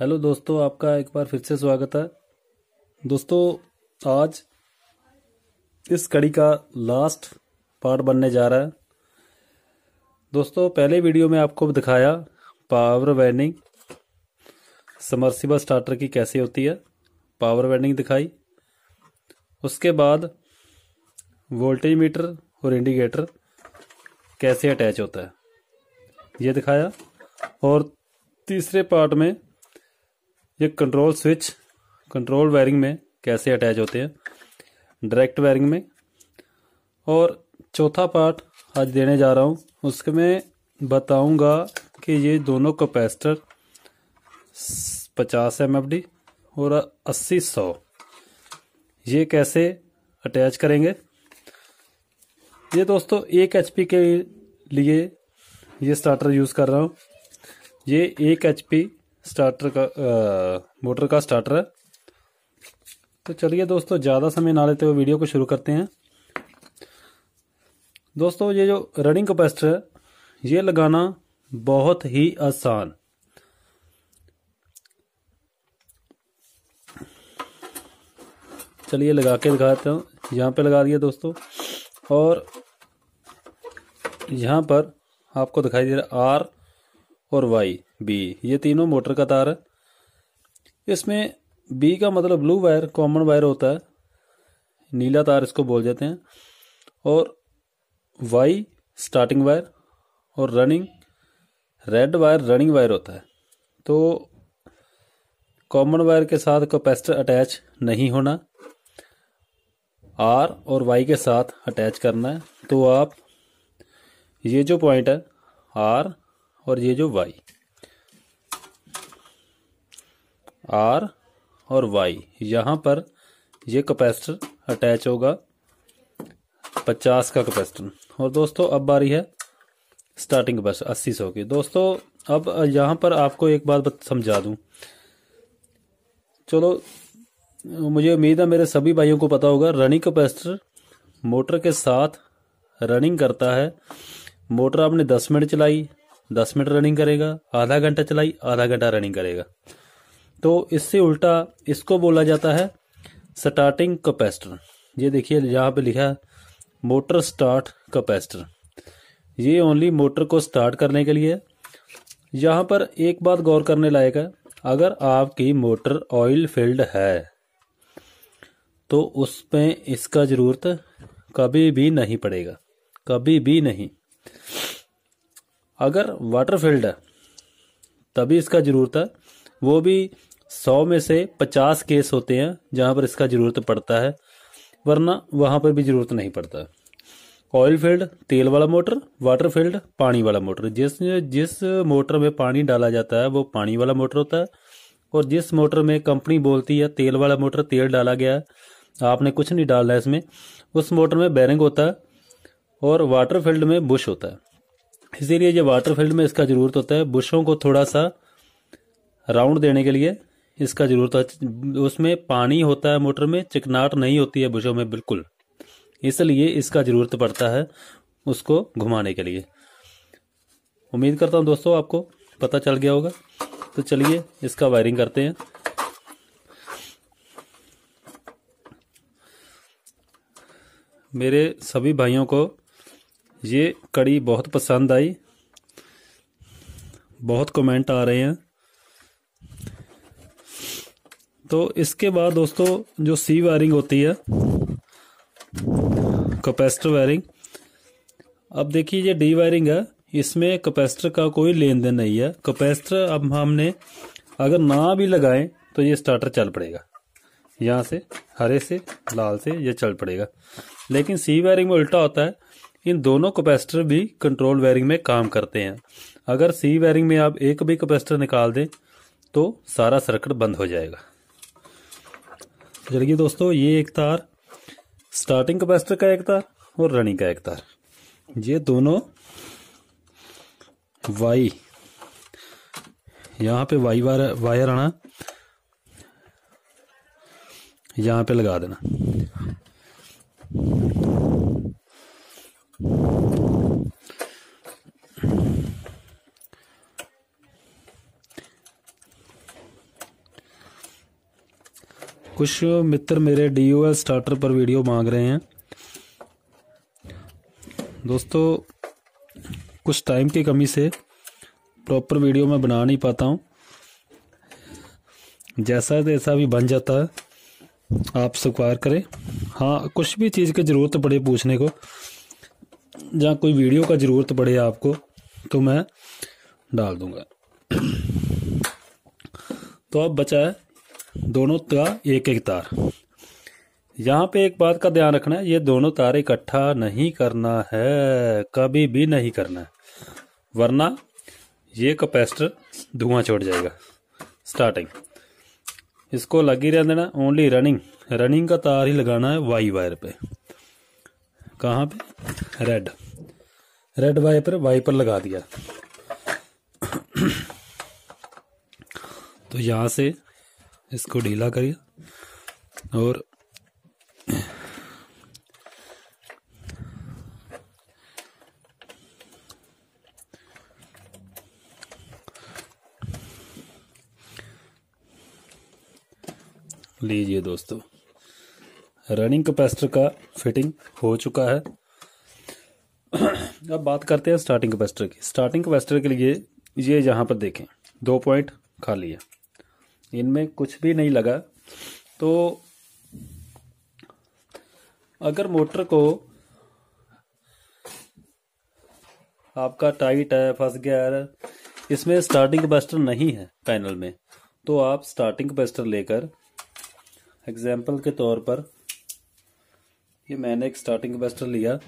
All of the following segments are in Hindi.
हेलो दोस्तों आपका एक बार फिर से स्वागत है दोस्तों आज इस कड़ी का लास्ट पार्ट बनने जा रहा है दोस्तों पहले वीडियो में आपको दिखाया पावर वैनिंग समरसिबल स्टार्टर की कैसे होती है पावर वैनिंग दिखाई उसके बाद वोल्टेज मीटर और इंडिकेटर कैसे अटैच होता है ये दिखाया और तीसरे पार्ट में ये कंट्रोल स्विच कंट्रोल वायरिंग में कैसे अटैच होते हैं डायरेक्ट वायरिंग में और चौथा पार्ट आज देने जा रहा हूँ उसके मैं बताऊँगा कि ये दोनों कैपेसिटर पचास एम और अस्सी सौ ये कैसे अटैच करेंगे ये दोस्तों एक एच के लिए ये स्टार्टर यूज़ कर रहा हूँ ये एक एच स्टार्टर का मोटर का स्टार्टर है तो चलिए दोस्तों ज़्यादा समय ना लेते हुए वीडियो को शुरू करते हैं दोस्तों ये जो रनिंग कैपेसिटर है ये लगाना बहुत ही आसान चलिए लगा के दिखाते हैं यहाँ पे लगा दिया दोस्तों और यहाँ पर आपको दिखाई दे रहा है आर और वाई बी ये तीनों मोटर का तार है इसमें बी का मतलब ब्लू वायर कॉमन वायर होता है नीला तार इसको बोल जाते हैं और वाई स्टार्टिंग वायर और running red wire running wire होता है तो कॉमन वायर के साथ कैपेसिटर अटैच नहीं होना आर और वाई के साथ अटैच करना है तो आप ये जो पॉइंट है आर और ये जो वाई आर और वाई यहाँ पर ये कैपेसिटर अटैच होगा पचास का कैपेसिटर और दोस्तों अब आ रही है स्टार्टिंग बस अस्सी सौ की दोस्तों अब यहाँ पर आपको एक बात समझा दूँ चलो मुझे उम्मीद है मेरे सभी भाइयों को पता होगा रनिंग कैपेसिटर मोटर के साथ रनिंग करता है मोटर आपने दस मिनट चलाई दस मिनट रनिंग करेगा आधा घंटा चलाई आधा घंटा रनिंग करेगा तो इससे उल्टा इसको बोला जाता है स्टार्टिंग कैपेसिटर ये देखिए यहाँ पे लिखा है मोटर स्टार्ट कैपेसिटर ये ओनली मोटर को स्टार्ट करने के लिए यहाँ पर एक बात गौर करने लायक है अगर आपकी मोटर ऑयल फिल्ड है तो उसमें इसका ज़रूरत कभी भी नहीं पड़ेगा कभी भी नहीं अगर वाटर फील्ड है तभी इसका ज़रूरत है वो भी सौ में से पचास केस होते हैं जहां पर इसका ज़रूरत पड़ता है वरना वहां पर भी ज़रूरत नहीं पड़ता ऑयल फील्ड तेल वाला मोटर वाटर फील्ड पानी वाला मोटर जिस जिस मोटर में पानी डाला जाता है वो पानी वाला मोटर होता है और जिस मोटर में कंपनी बोलती है तेल वाला मोटर तेल डाला गया है आपने कुछ नहीं डालना है इसमें उस मोटर में बैरिंग होता है और वाटर फील्ड में बुश होता है इसीलिए ये वाटर फील्ड में इसका ज़रूरत होता है बुशों को थोड़ा सा राउंड देने के लिए इसका ज़रूरत होता है उसमें पानी होता है मोटर में चिकनाट नहीं होती है बुशों में बिल्कुल इसलिए इसका ज़रूरत पड़ता है उसको घुमाने के लिए उम्मीद करता हूँ दोस्तों आपको पता चल गया होगा तो चलिए इसका वायरिंग करते हैं मेरे सभी भाइयों को ये कड़ी बहुत पसंद आई बहुत कमेंट आ रहे हैं तो इसके बाद दोस्तों जो सी वायरिंग होती है कैपेसिटर वायरिंग अब देखिए ये डी वायरिंग है इसमें कैपेसिटर का कोई लेन देन नहीं है कैपेसिटर अब हमने अगर ना भी लगाएं तो ये स्टार्टर चल पड़ेगा यहाँ से हरे से लाल से ये चल पड़ेगा लेकिन सी वायरिंग में उल्टा होता है इन दोनों कैपेसिटर भी कंट्रोल वायरिंग में काम करते हैं अगर सी वायरिंग में आप एक भी कैपेसिटर निकाल दें तो सारा सर्किट बंद हो जाएगा चलिए दोस्तों ये एक तार स्टार्टिंग कैपेसिटर का एक तार और रनिंग का एक तार ये दोनों वाई यहाँ पे वाई वायर आना यहाँ पे लगा देना कुछ मित्र मेरे डी स्टार्टर पर वीडियो मांग रहे हैं दोस्तों कुछ टाइम की कमी से प्रॉपर वीडियो मैं बना नहीं पाता हूं जैसा तैसा भी बन जाता है आप स्वीकार करें हाँ कुछ भी चीज़ की ज़रूरत पड़े पूछने को या कोई वीडियो का ज़रूरत पड़े आपको तो मैं डाल दूंगा तो अब बचा है दोनों का एक एक तार यहाँ पे एक बात का ध्यान रखना है ये दोनों तार इकट्ठा नहीं करना है कभी भी नहीं करना है वरना ये कैपेसिटर धुआं छोड़ जाएगा स्टार्टिंग इसको लग ही रहने देना ओनली रनिंग रनिंग का तार ही लगाना है वाई वायर पे कहाँ पे रेड रेड वायर पर वाई पर लगा दिया तो यहाँ से इसको ढीला करिए और लीजिए दोस्तों रनिंग कैपेसिटर का फिटिंग हो चुका है अब बात करते हैं स्टार्टिंग कैपेसिटर की स्टार्टिंग कैपेसिटर के लिए ये यहाँ पर देखें दो पॉइंट खाली है इनमें कुछ भी नहीं लगा तो अगर मोटर को आपका टाइट है फंस गया है इसमें स्टार्टिंग कैपेसिटर नहीं है पैनल में तो आप स्टार्टिंग कैपेसिटर लेकर एग्जाम्पल के तौर पर ये मैंने एक स्टार्टिंग कैपेसिटर लिया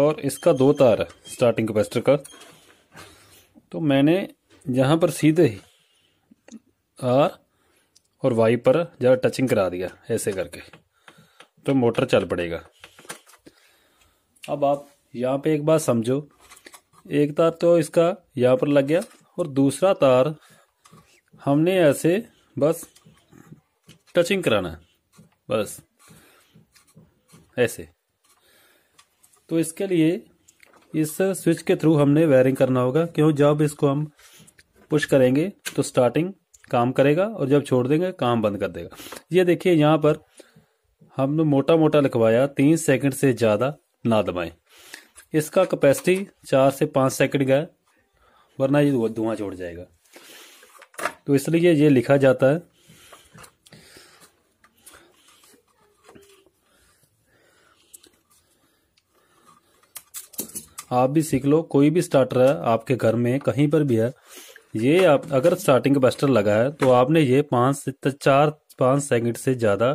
और इसका दो तार है स्टार्टिंग कैपेसिटर का तो मैंने यहां पर सीधे ही आर और वाई पर ज़रा टचिंग करा दिया ऐसे करके तो मोटर चल पड़ेगा अब आप यहाँ पे एक बात समझो एक तार तो इसका यहाँ पर लग गया और दूसरा तार हमने ऐसे बस टचिंग कराना है बस ऐसे तो इसके लिए इस स्विच के थ्रू हमने वायरिंग करना होगा क्यों जब इसको हम पुश करेंगे तो स्टार्टिंग काम करेगा और जब छोड़ देंगे काम बंद कर देगा ये देखिए यहाँ पर हमने मोटा मोटा लिखवाया तीन सेकंड से ज़्यादा ना दबाएं इसका कैपेसिटी चार से पाँच सेकंड का है वरना ये धुआं छोड़ जाएगा तो इसलिए ये लिखा जाता है आप भी सीख लो कोई भी स्टार्टर है आपके घर में कहीं पर भी है ये आप अगर स्टार्टिंग कैपेसिटर लगा है तो आपने ये पाँच से तो चार पाँच सेकंड से ज़्यादा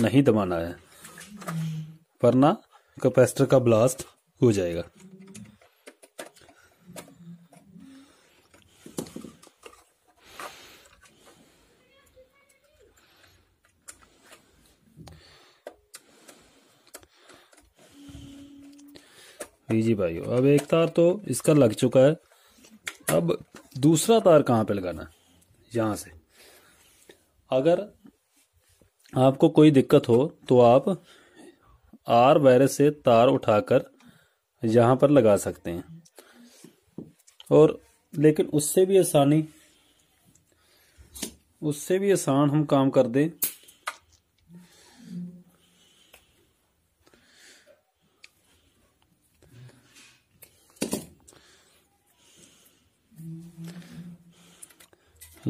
नहीं दबाना है वरना कैपेसिटर का ब्लास्ट हो जाएगा जी भाइयों अब एक तार तो इसका लग चुका है अब दूसरा तार कहाँ पे लगाना है यहाँ से अगर आपको कोई दिक्कत हो तो आप आर वायरस से तार उठाकर यहाँ पर लगा सकते हैं और लेकिन उससे भी आसानी उससे भी आसान हम काम कर दें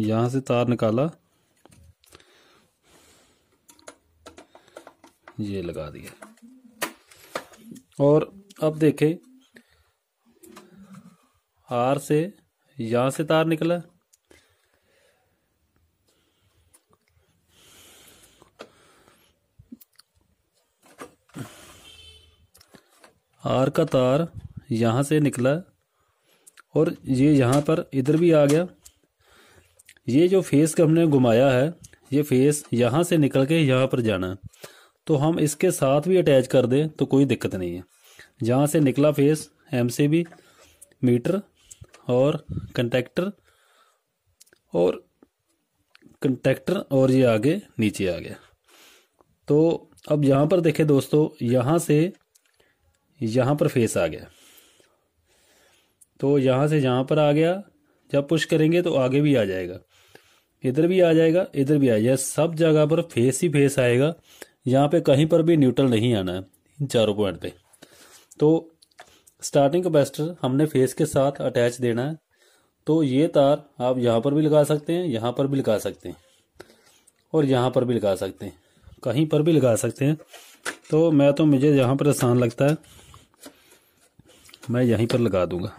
यहाँ से तार निकाला ये लगा दिया और अब देखें आर से यहां से तार निकला आर का तार यहां से निकला और ये यहां पर इधर भी आ गया ये जो फेस का हमने घुमाया है ये फेस यहाँ से निकल के यहाँ पर जाना है तो हम इसके साथ भी अटैच कर दें तो कोई दिक्कत नहीं है जहाँ से निकला phase M C B meter और कंटेक्टर और कंटेक्टर और ये आगे नीचे आ गया तो अब यहाँ पर देखें दोस्तों यहाँ से यहाँ पर फेस आ गया तो यहाँ से यहाँ पर आ गया जब पुश करेंगे तो आगे भी आ जाएगा इधर भी आ जाएगा इधर भी आ जाएगा सब जगह पर फेस ही फेस आएगा यहाँ पे कहीं पर भी न्यूट्रल नहीं आना है इन चारों पॉइंट पे तो स्टार्टिंग कैपेसिटर हमने फेस के साथ अटैच देना है तो ये तार आप यहाँ पर भी लगा सकते हैं यहाँ पर भी लगा सकते हैं और यहाँ पर भी लगा सकते हैं कहीं पर भी लगा सकते हैं तो मैं तो मुझे यहाँ पर आसान लगता है मैं यहीं पर लगा दूंगा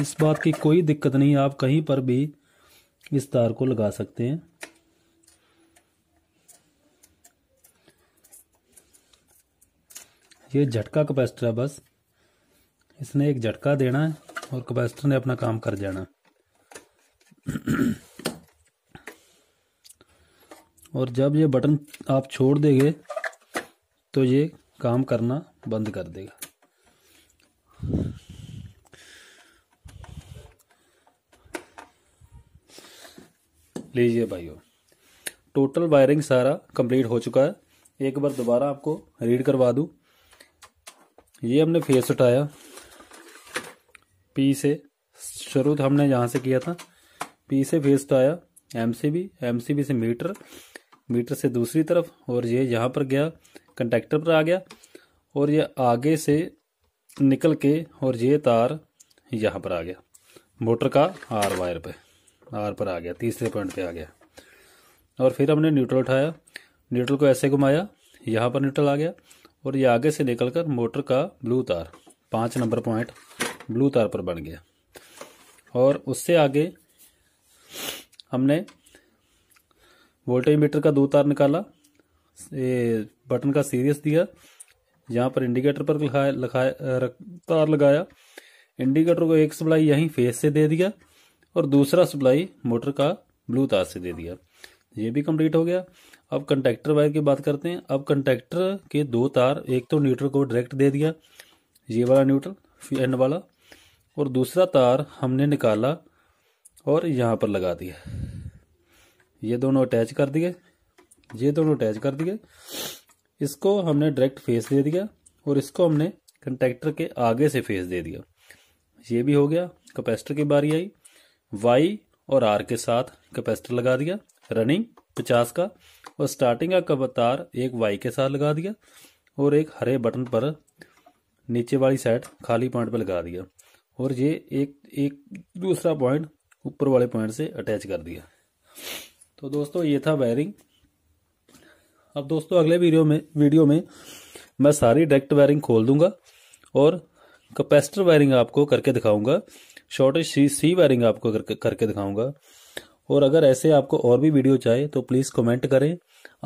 इस बात की कोई दिक्कत नहीं आप कहीं पर भी इस तार को लगा सकते हैं ये झटका कैपेसिटर है बस इसने एक झटका देना है और कैपेसिटर ने अपना काम कर जाना और जब ये बटन आप छोड़ देंगे तो ये काम करना बंद कर देगा लीजिए भाइयों टोटल वायरिंग सारा कंप्लीट हो चुका है एक बार दोबारा आपको रीड करवा दूँ ये हमने फेस उठाया पी से शुरू हमने यहाँ से किया था पी से फेस उठाया M C B M C B से मीटर मीटर से दूसरी तरफ और ये यहाँ पर गया कंटेक्टर पर आ गया और ये आगे से निकल के और ये तार यहाँ पर आ गया मोटर का आर वायर पे आर पर आ गया तीसरे पॉइंट पे आ गया और फिर हमने न्यूट्रल उठाया न्यूट्रल को ऐसे घुमाया यहाँ पर न्यूट्रल आ गया और ये आगे से निकलकर मोटर का ब्लू तार पाँच नंबर पॉइंट ब्लू तार पर बन गया और उससे आगे हमने वोल्टेज मीटर का दो तार निकाला ये बटन का सीरियस दिया यहाँ पर इंडिकेटर पर लिखाया लिखा तार लगाया इंडिकेटर को एक सप्लाई यहीं फेस से दे दिया और दूसरा सप्लाई मोटर का ब्लू तार से दे दिया ये भी कंप्लीट हो गया अब कंटेक्टर वायर की बात करते हैं अब कंटेक्टर के दो तार एक तो न्यूट्रल को डायरेक्ट दे दिया ये वाला न्यूट्रल एंड वाला और दूसरा तार हमने निकाला और यहाँ पर लगा दिया ये दोनों अटैच कर दिए ये दोनों अटैच कर दिए इसको हमने डायरेक्ट फेस दे दिया और इसको हमने कंटेक्टर के आगे से फेस दे दिया ये भी हो गया कैपेसिटर की बारी आई वाई और आर के साथ कैपेसिटर लगा दिया रनिंग पचास का और स्टार्टिंग का कब एक वाई के साथ लगा दिया और एक हरे बटन पर नीचे वाली साइड खाली पॉइंट पर लगा दिया और ये एक एक दूसरा पॉइंट ऊपर वाले पॉइंट से अटैच कर दिया तो दोस्तों ये था वायरिंग अब दोस्तों अगले वीडियो में वीडियो में मैं सारी डायरेक्ट वायरिंग खोल दूंगा और कैपेसिटर वायरिंग आपको करके दिखाऊंगा शॉर्टेज सी सी वायरिंग आपको करके दिखाऊंगा और अगर ऐसे आपको और भी वीडियो चाहिए तो प्लीज़ कमेंट करें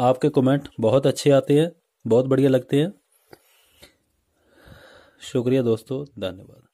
आपके कमेंट बहुत अच्छे आते हैं बहुत बढ़िया लगते हैं शुक्रिया दोस्तों धन्यवाद